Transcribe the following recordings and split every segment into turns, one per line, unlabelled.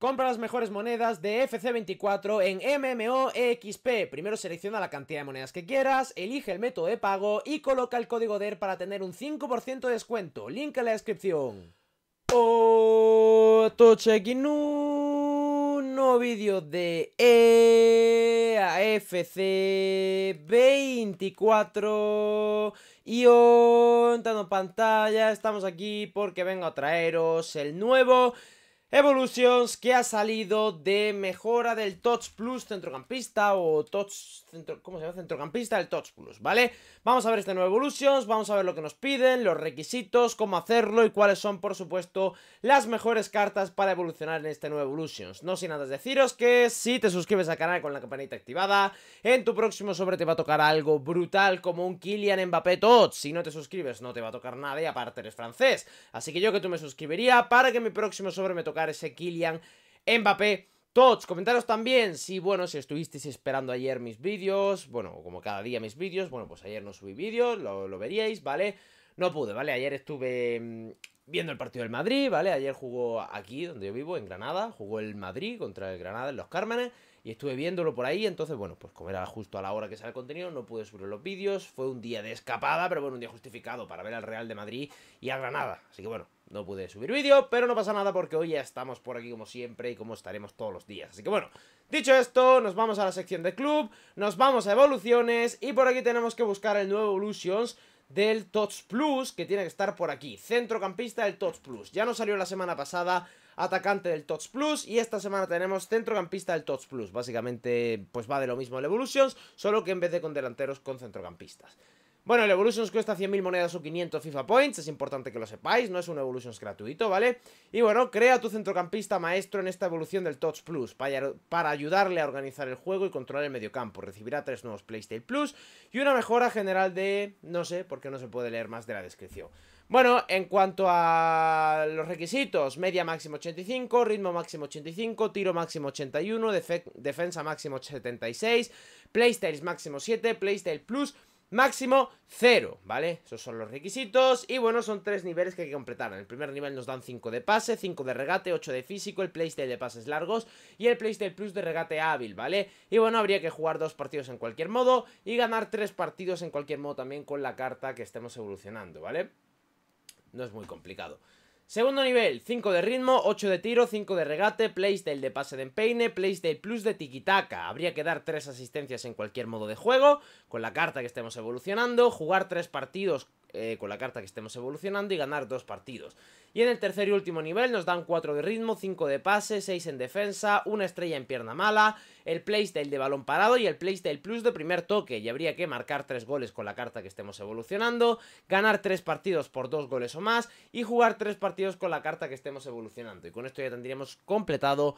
Compra las mejores monedas de FC24 en MMOXP. Primero selecciona la cantidad de monedas que quieras, elige el método de pago y coloca el código DER para tener un 5% de descuento. Link en la descripción. Otro un nuevo vídeo de EAFC24 y entrando pantalla estamos aquí porque vengo a traeros el nuevo Evolutions que ha salido de mejora del Touch Plus centrocampista o Touch... ¿Cómo se llama? Centrocampista del Touch Plus, ¿vale? Vamos a ver este nuevo Evolutions, vamos a ver lo que nos piden, los requisitos, cómo hacerlo y cuáles son, por supuesto, las mejores cartas para evolucionar en este nuevo Evolutions. No sin antes deciros que si te suscribes al canal con la campanita activada, en tu próximo sobre te va a tocar algo brutal como un Kylian Mbappé Touch. Si no te suscribes no te va a tocar nada y aparte eres francés. Así que yo que tú me suscribiría para que mi próximo sobre me toque ese Kylian Mbappé. Todos, comentaros también si, bueno, si estuvisteis esperando ayer mis vídeos, bueno, como cada día mis vídeos, bueno, pues ayer no subí vídeos, lo, lo veríais, ¿vale? No pude, ¿vale? Ayer estuve mm, viendo el partido del Madrid, ¿vale? Ayer jugó aquí, donde yo vivo, en Granada, jugó el Madrid contra el Granada en Los Cármenes, y estuve viéndolo por ahí, entonces, bueno, pues como era justo a la hora que sale el contenido, no pude subir los vídeos, fue un día de escapada, pero bueno, un día justificado para ver al Real de Madrid y a Granada, así que bueno, no pude subir vídeo, pero no pasa nada porque hoy ya estamos por aquí como siempre y como estaremos todos los días. Así que bueno, dicho esto, nos vamos a la sección de club, nos vamos a evoluciones y por aquí tenemos que buscar el nuevo Evolutions del Tots Plus, que tiene que estar por aquí. Centrocampista del Tots Plus. Ya nos salió la semana pasada atacante del Tots Plus y esta semana tenemos centrocampista del Tots Plus. Básicamente, pues va de lo mismo el Evolutions, solo que en vez de con delanteros, con centrocampistas. Bueno, el Evolutions cuesta 100.000 monedas o 500 FIFA Points, es importante que lo sepáis, no es un Evolutions gratuito, ¿vale? Y bueno, crea tu centrocampista maestro en esta evolución del Touch Plus para, ayudarle a organizar el juego y controlar el mediocampo. Recibirá tres nuevos PlayStation Plus y una mejora general de... no sé, porque no se puede leer más de la descripción. Bueno, en cuanto a los requisitos, media máximo 85, ritmo máximo 85, tiro máximo 81, defensa máximo 76, Playstyles máximo 7, Playstyle Plus máximo 0, ¿vale? Esos son los requisitos y bueno, son tres niveles que hay que completar. En el primer nivel nos dan 5 de pase, 5 de regate, 8 de físico, el playstyle de pases largos y el playstyle plus de regate hábil, ¿vale? Y bueno, habría que jugar dos partidos en cualquier modo y ganar tres partidos en cualquier modo también con la carta que estemos evolucionando, ¿vale? No es muy complicado. Segundo nivel, 5 de ritmo, 8 de tiro, 5 de regate, del de pase de empeine, del plus de Tikitaka. Habría que dar 3 asistencias en cualquier modo de juego, con la carta que estemos evolucionando, jugar 3 partidos eh, con la carta que estemos evolucionando y ganar dos partidos. Y en el tercer y último nivel nos dan 4 de ritmo, 5 de pase, 6 en defensa, una estrella en pierna mala, el playstyle de balón parado y el playstyle plus de primer toque. Y habría que marcar 3 goles con la carta que estemos evolucionando, ganar 3 partidos por 2 goles o más y jugar 3 partidos con la carta que estemos evolucionando. Y con esto ya tendríamos completado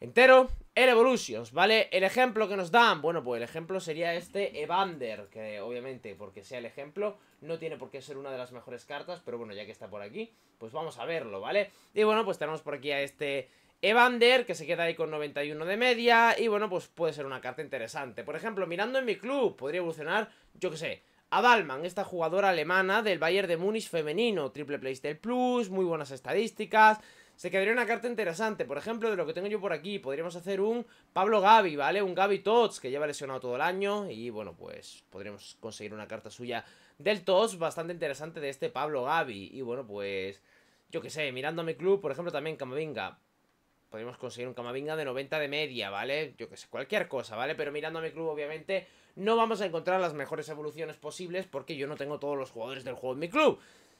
entero el Evolutions, ¿vale? El ejemplo que nos dan, bueno, pues el ejemplo sería este Evander, que obviamente porque sea el ejemplo no tiene por qué ser una de las mejores cartas, pero bueno, ya que está por aquí, pues vamos a verlo, ¿vale? Y bueno, pues tenemos por aquí a este Evander, que se queda ahí con 91 de media, y bueno, pues puede ser una carta interesante. Por ejemplo, mirando en mi club, podría evolucionar, yo que sé, a Balman, esta jugadora alemana del Bayern de Múnich femenino, triple playstyle plus, muy buenas estadísticas, se quedaría una carta interesante, por ejemplo, de lo que tengo yo por aquí, podríamos hacer un Pablo Gaby, ¿vale? Un Gaby Tots, que lleva lesionado todo el año, y bueno, pues podríamos conseguir una carta suya del Tots bastante interesante de este Pablo Gaby, y bueno, pues... Yo qué sé, mirando a mi club, por ejemplo, también Camavinga podríamos conseguir un Camavinga de 90 de media, ¿vale? Yo que sé, cualquier cosa, ¿vale? Pero mirando a mi club, obviamente, no vamos a encontrar las mejores evoluciones posibles porque yo no tengo todos los jugadores del juego en mi club.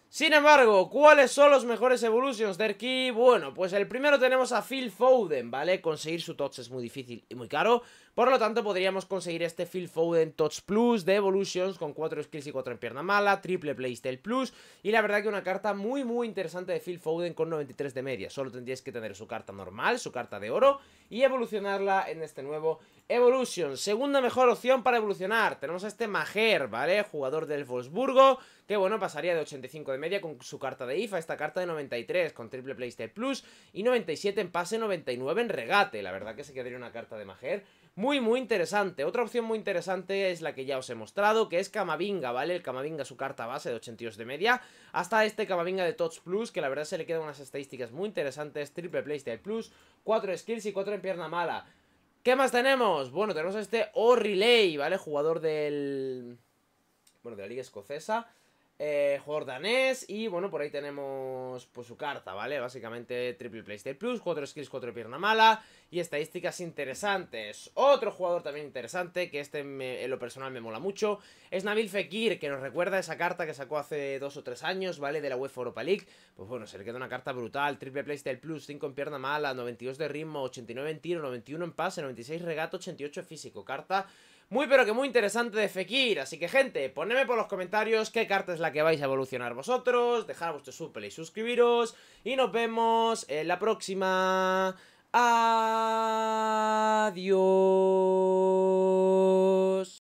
Sin embargo, ¿cuáles son los mejores evolutions de Erki? Bueno, pues el primero tenemos a Phil Foden, ¿vale? Conseguir su Touch es muy difícil y muy caro, por lo tanto podríamos conseguir este Phil Foden Touch Plus de evolutions con 4 skills y 4 en pierna mala, triple playstyle plus y la verdad que una carta muy muy interesante de Phil Foden con 93 de media, solo tendrías que tener su carta normal, su carta de oro y evolucionarla en este nuevo Evolution. Segunda mejor opción para evolucionar. Tenemos a este Majer, ¿vale? Jugador del Wolfsburgo, que bueno, pasaría de 85 de media con su carta de IFA, esta carta de 93 con triple playstyle plus y 97 en pase, 99 en regate. La verdad que se quedaría una carta de Majer muy, muy interesante. Otra opción muy interesante es la que ya os he mostrado, que es Camavinga, ¿vale? El Camavinga, su carta base de 82 de media. Hasta este Camavinga de Touch Plus, que la verdad se le quedan unas estadísticas muy interesantes. Triple Playstyle Plus, 4 skills y 4 en pierna mala. ¿Qué más tenemos? Bueno, tenemos a este O'Reilly, ¿vale? Jugador del... Bueno, de la liga escocesa eh, y bueno, por ahí tenemos pues su carta, ¿vale? Básicamente triple playstyle plus, 4 skills, 4 pierna mala y estadísticas interesantes. Otro jugador también interesante, que este en lo personal me mola mucho, es Nabil Fekir, que nos recuerda esa carta que sacó hace 2 o 3 años, ¿vale? De la UEFA Europa League. Pues bueno, se le queda una carta brutal, triple playstyle plus, 5 en pierna mala 92 de ritmo, 89 en tiro, 91 en pase, 96 regato, 88 en físico. Carta muy pero que muy interesante de Fekir. Así que gente, ponedme por los comentarios qué carta es la que vais a evolucionar vosotros, dejar vuestro súper y suscribiros. Y nos vemos en la próxima. Adiós.